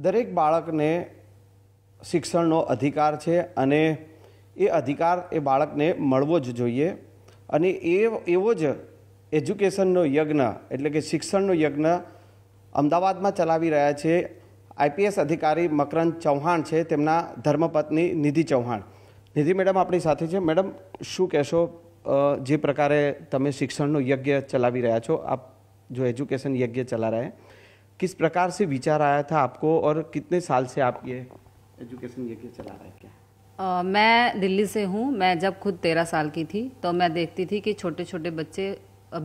દરેક બાળકને શિક્ષણનો અધિકાર છે અને એ અધિકાર એ બાળકને મળવો જ જોઈએ અને એ એવો જ એજ્યુકેશનનો યજ્ઞ એટલે કે શિક્ષણનો યજ્ઞ અમદાવાદમાં ચલાવી રહ્યા છે આઈપીએસ અધિકારી મકરંદ ચૌહાણ છે તેમના ધર્મપત્ની નિધિ ચૌહાણ નિધિ મેડમ આપણી સાથે છે મેડમ શું કહેશો જે પ્રકારે તમે શિક્ષણનો યજ્ઞ ચલાવી રહ્યા છો આપ જો એજ્યુકેશન યજ્ઞ ચલા રહ્યા किस प्रकार से विचार आया था आपको और कितने साल से आप ये एजुकेशन लेके चला रहे क्या Uh, मैं दिल्ली से हूँ मैं जब खुद तेरह साल की थी तो मैं देखती थी कि छोटे छोटे बच्चे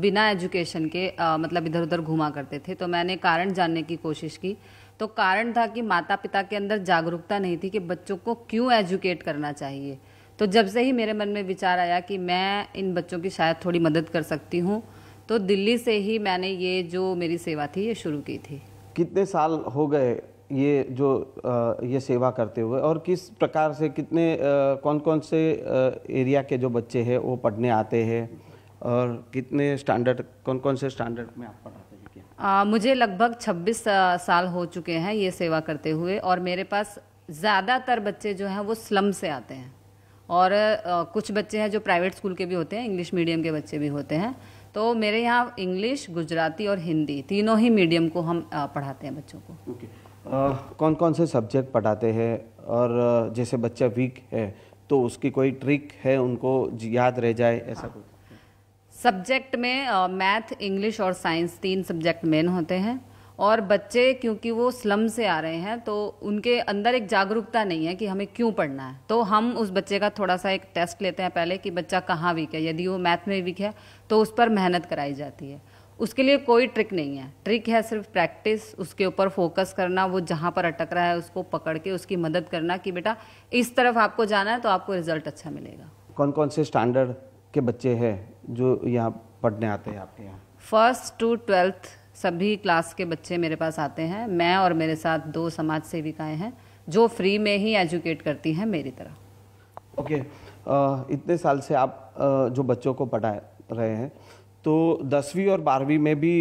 बिना एजुकेशन के आ, मतलब इधर उधर घुमा करते थे तो मैंने कारण जानने की कोशिश की तो कारण था कि माता पिता के अंदर जागरूकता नहीं थी कि बच्चों को क्यों एजुकेट करना चाहिए तो जब से ही मेरे मन में विचार आया कि मैं इन बच्चों की शायद थोड़ी मदद कर सकती हूँ तो दिल्ली से ही मैंने ये जो मेरी सेवा थी ये शुरू की थी कितने साल हो गए ये जो ये सेवा करते हुए और किस प्रकार से कितने कौन कौन से एरिया के जो बच्चे हैं वो पढ़ने आते हैं और कितने स्टैंडर्ड कौन कौन से स्टैंडर्ड में आप पढ़ाते हैं क्या मुझे लगभग 26 साल हो चुके हैं ये सेवा करते हुए और मेरे पास ज़्यादातर बच्चे जो हैं वो स्लम से आते हैं और कुछ बच्चे हैं जो प्राइवेट स्कूल के भी होते हैं इंग्लिश मीडियम के बच्चे भी होते हैं तो मेरे यहाँ इंग्लिश गुजराती और हिंदी तीनों ही मीडियम को हम पढ़ाते हैं बच्चों को okay. आ, कौन कौन से सब्जेक्ट पढ़ाते हैं और जैसे बच्चा वीक है तो उसकी कोई ट्रिक है उनको याद रह जाए ऐसा कुछ सब्जेक्ट में मैथ इंग्लिश और साइंस तीन सब्जेक्ट मेन होते हैं और बच्चे क्योंकि वो स्लम से आ रहे हैं तो उनके अंदर एक जागरूकता नहीं है कि हमें क्यों पढ़ना है तो हम उस बच्चे का थोड़ा सा एक टेस्ट लेते हैं पहले कि बच्चा कहाँ वीक है यदि वो मैथ में वीक है तो उस पर मेहनत कराई जाती है उसके लिए कोई ट्रिक नहीं है ट्रिक है सिर्फ प्रैक्टिस उसके ऊपर फोकस करना वो जहाँ पर अटक रहा है उसको पकड़ के उसकी मदद करना कि बेटा इस तरफ आपको जाना है तो आपको रिजल्ट अच्छा मिलेगा कौन कौन से स्टैंडर्ड के बच्चे हैं जो यहाँ पढ़ने आते हैं आपके यहाँ फर्स्ट टू ट्वेल्थ सभी क्लास के बच्चे मेरे पास आते हैं मैं और मेरे साथ दो समाज सेविकाएं हैं जो फ्री में ही एजुकेट करती हैं मेरी तरह ओके okay. इतने साल से आप जो बच्चों को पढ़ा रहे हैं तो दसवीं और बारहवीं में भी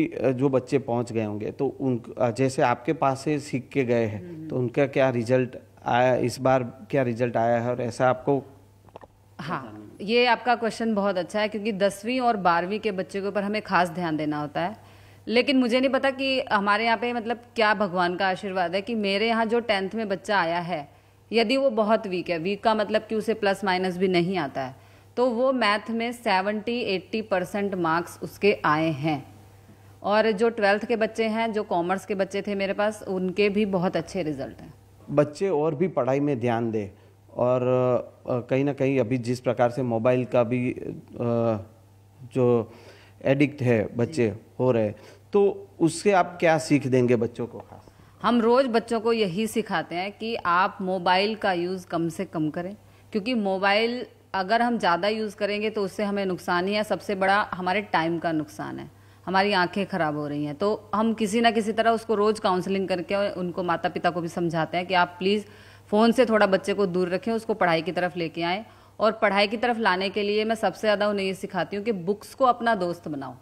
जो बच्चे पहुंच गए होंगे तो उन जैसे आपके पास से सीख के गए हैं हम्म। तो उनका क्या रिजल्ट आया इस बार क्या रिजल्ट आया है और ऐसा आपको हाँ ये आपका क्वेश्चन बहुत अच्छा है क्योंकि दसवीं और बारहवीं के बच्चों के ऊपर हमें खास ध्यान देना होता है लेकिन मुझे नहीं पता कि हमारे यहाँ पे मतलब क्या भगवान का आशीर्वाद है कि मेरे यहाँ जो टेंथ में बच्चा आया है यदि वो बहुत वीक है वीक का मतलब कि उसे प्लस माइनस भी नहीं आता है तो वो मैथ में सेवेंटी एट्टी परसेंट मार्क्स उसके आए हैं और जो ट्वेल्थ के बच्चे हैं जो कॉमर्स के बच्चे थे मेरे पास उनके भी बहुत अच्छे रिजल्ट हैं बच्चे और भी पढ़ाई में ध्यान दें और कहीं ना कहीं अभी जिस प्रकार से मोबाइल का भी जो एडिक्ट है बच्चे हो रहे तो उससे आप क्या सीख देंगे बच्चों को खास हम रोज़ बच्चों को यही सिखाते हैं कि आप मोबाइल का यूज़ कम से कम करें क्योंकि मोबाइल अगर हम ज़्यादा यूज़ करेंगे तो उससे हमें नुकसान ही है सबसे बड़ा हमारे टाइम का नुकसान है हमारी आंखें ख़राब हो रही हैं तो हम किसी ना किसी तरह उसको रोज़ काउंसलिंग करके और उनको माता पिता को भी समझाते हैं कि आप प्लीज़ फ़ोन से थोड़ा बच्चे को दूर रखें उसको पढ़ाई की तरफ लेके आए और पढ़ाई की तरफ लाने के लिए मैं सबसे ज़्यादा उन्हें ये सिखाती हूँ कि बुक्स को अपना दोस्त बनाओ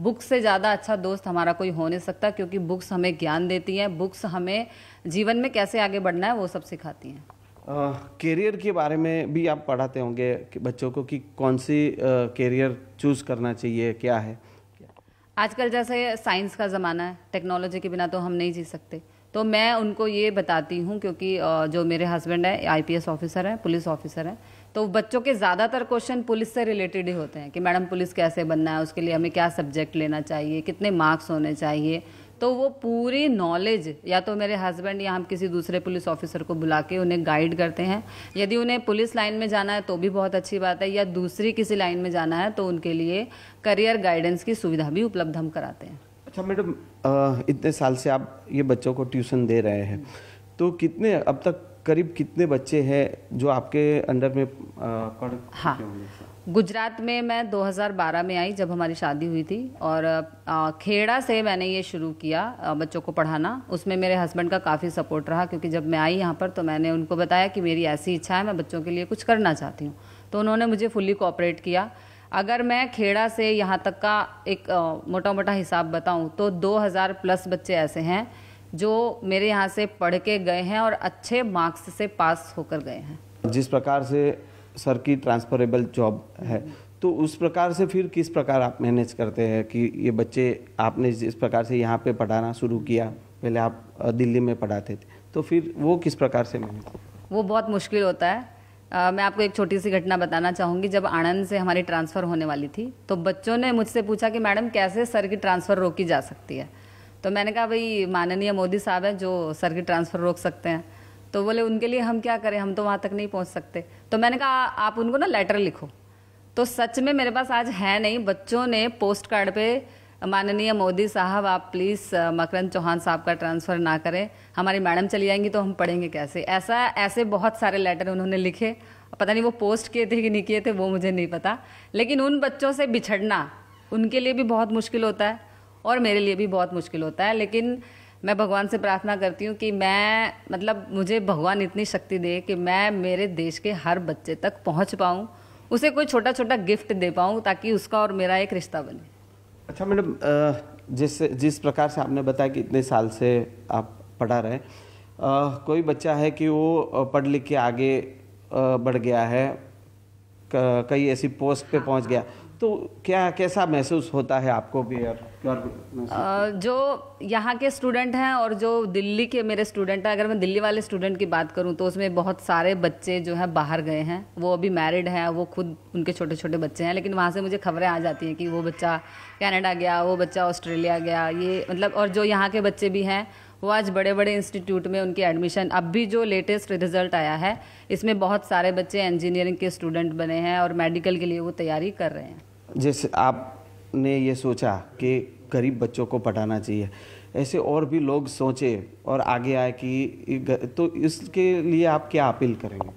बुक्स से ज़्यादा अच्छा दोस्त हमारा कोई हो नहीं सकता क्योंकि बुक्स हमें ज्ञान देती हैं बुक्स हमें जीवन में कैसे आगे बढ़ना है वो सब सिखाती हैं करियर के बारे में भी आप पढ़ाते होंगे कि बच्चों को कि कौन सी करियर चूज़ करना चाहिए क्या है आजकल जैसे साइंस का ज़माना है टेक्नोलॉजी के बिना तो हम नहीं जी सकते तो मैं उनको ये बताती हूँ क्योंकि जो मेरे हस्बैंड है आईपीएस ऑफिसर हैं पुलिस ऑफिसर हैं तो बच्चों के ज़्यादातर क्वेश्चन पुलिस से रिलेटेड ही होते हैं कि मैडम पुलिस कैसे बनना है उसके लिए हमें क्या सब्जेक्ट लेना चाहिए कितने मार्क्स होने चाहिए तो वो पूरी नॉलेज या तो मेरे हस्बैंड या हम किसी दूसरे पुलिस ऑफिसर को बुला के उन्हें गाइड करते हैं यदि उन्हें पुलिस लाइन में जाना है तो भी बहुत अच्छी बात है या दूसरी किसी लाइन में जाना है तो उनके लिए करियर गाइडेंस की सुविधा भी उपलब्ध हम कराते हैं अच्छा मैडम इतने साल से आप ये बच्चों को ट्यूशन दे रहे हैं तो कितने अब तक करीब कितने बच्चे हैं जो आपके अंडर में पढ़ हाँ गुजरात में मैं 2012 में आई जब हमारी शादी हुई थी और खेड़ा से मैंने ये शुरू किया बच्चों को पढ़ाना उसमें मेरे हस्बैंड का काफ़ी सपोर्ट रहा क्योंकि जब मैं आई यहाँ पर तो मैंने उनको बताया कि मेरी ऐसी इच्छा है मैं बच्चों के लिए कुछ करना चाहती हूँ तो उन्होंने मुझे फुली कोऑपरेट किया अगर मैं खेड़ा से यहाँ तक का एक मोटा मोटा हिसाब बताऊँ तो 2000 प्लस बच्चे ऐसे हैं जो मेरे यहाँ से पढ़ के गए हैं और अच्छे मार्क्स से पास होकर गए हैं जिस प्रकार से सर की ट्रांसफरेबल जॉब है तो उस प्रकार से फिर किस प्रकार आप मैनेज करते हैं कि ये बच्चे आपने जिस प्रकार से यहाँ पे पढ़ाना शुरू किया पहले आप दिल्ली में पढ़ाते थे तो फिर वो किस प्रकार से मैनेज वो बहुत मुश्किल होता है मैं आपको एक छोटी सी घटना बताना चाहूँगी जब आनंद से हमारी ट्रांसफ़र होने वाली थी तो बच्चों ने मुझसे पूछा कि मैडम कैसे सर की ट्रांसफ़र रोकी जा सकती है तो मैंने कहा भाई माननीय मोदी साहब हैं जो सर की ट्रांसफ़र रोक सकते हैं तो बोले उनके लिए हम क्या करें हम तो वहाँ तक नहीं पहुँच सकते तो मैंने कहा आप उनको ना लेटर लिखो तो सच में मेरे पास आज है नहीं बच्चों ने पोस्ट कार्ड पर माननीय मोदी साहब आप प्लीज़ मकरंद चौहान साहब का ट्रांसफ़र ना करें हमारी मैडम चली जाएंगी तो हम पढ़ेंगे कैसे ऐसा ऐसे बहुत सारे लेटर उन्होंने लिखे पता नहीं वो पोस्ट किए थे कि नहीं किए थे वो मुझे नहीं पता लेकिन उन बच्चों से बिछड़ना उनके लिए भी बहुत मुश्किल होता है और मेरे लिए भी बहुत मुश्किल होता है लेकिन मैं भगवान से प्रार्थना करती हूँ कि मैं मतलब मुझे भगवान इतनी शक्ति दे कि मैं मेरे देश के हर बच्चे तक पहुँच पाऊँ उसे कोई छोटा छोटा गिफ्ट दे पाऊँ ताकि उसका और मेरा एक रिश्ता बने अच्छा मैडम जिस जिस प्रकार से आपने बताया कि इतने साल से आप पढ़ा रहे कोई बच्चा है कि वो पढ़ लिख के आगे बढ़ गया है कई ऐसी पोस्ट पे पहुंच गया तो क्या कैसा महसूस होता है आपको भी और जो यहाँ के स्टूडेंट हैं और जो दिल्ली के मेरे स्टूडेंट हैं अगर मैं दिल्ली वाले स्टूडेंट की बात करूँ तो उसमें बहुत सारे बच्चे जो हैं बाहर गए हैं वो अभी मैरिड हैं वो खुद उनके छोटे छोटे बच्चे हैं लेकिन वहाँ से मुझे खबरें आ जाती हैं कि वो बच्चा कैनेडा गया वो बच्चा ऑस्ट्रेलिया गया ये मतलब और जो यहाँ के बच्चे भी हैं वो आज बड़े बड़े इंस्टीट्यूट में उनकी एडमिशन अब भी जो लेटेस्ट रिजल्ट आया है इसमें बहुत सारे बच्चे इंजीनियरिंग के स्टूडेंट बने हैं और मेडिकल के लिए वो तैयारी कर रहे हैं जैसे आपने ये सोचा कि गरीब बच्चों को पढ़ाना चाहिए ऐसे और भी लोग सोचे और आगे आए कि तो इसके लिए आप क्या अपील करेंगे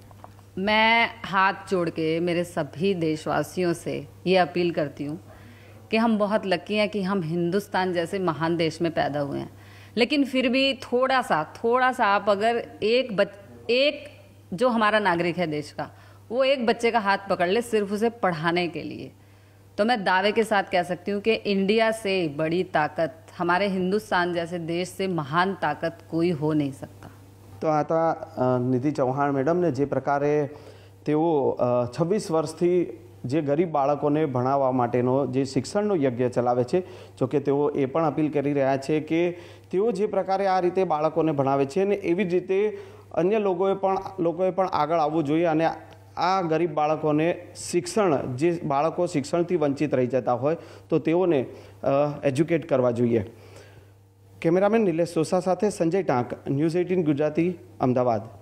मैं हाथ जोड़ के मेरे सभी देशवासियों से ये अपील करती हूँ कि हम बहुत लकी हैं कि हम हिंदुस्तान जैसे महान देश में पैदा हुए हैं लेकिन फिर भी थोड़ा सा थोड़ा सा आप अगर एक बच एक जो हमारा नागरिक है देश का वो एक बच्चे का हाथ पकड़ ले सिर्फ उसे पढ़ाने के लिए तो मैं दावे के साथ कह सकती हूँ कि इंडिया से बड़ी ताकत हमारे हिंदुस्तान जैसे देश से महान ताकत कोई हो નહીં શકતા તો આ હતા નિધિ ચૌહાણ મેડમ ને જે પ્રકારે તેઓ છવ્વીસ વર્ષથી જે ગરીબ બાળકોને ભણાવવા માટેનો જે શિક્ષણનો યજ્ઞ ચલાવે છે જોકે તેઓ એ પણ અપીલ કરી રહ્યા છે કે તેઓ જે પ્રકારે આ રીતે બાળકોને ભણાવે છે અને એવી જ રીતે અન્ય લોકોએ પણ લોકોએ પણ આગળ આવવું જોઈએ અને આ ગરીબ બાળકોને શિક્ષણ જે બાળકો શિક્ષણથી વંચિત રહી જતા હોય તો તેઓને એજ્યુકેટ કરવા જોઈએ કેમેરામેન નિલેશ સોસા સાથે સંજય ટાંક ન્યૂઝ એઇટીન ગુજરાતી અમદાવાદ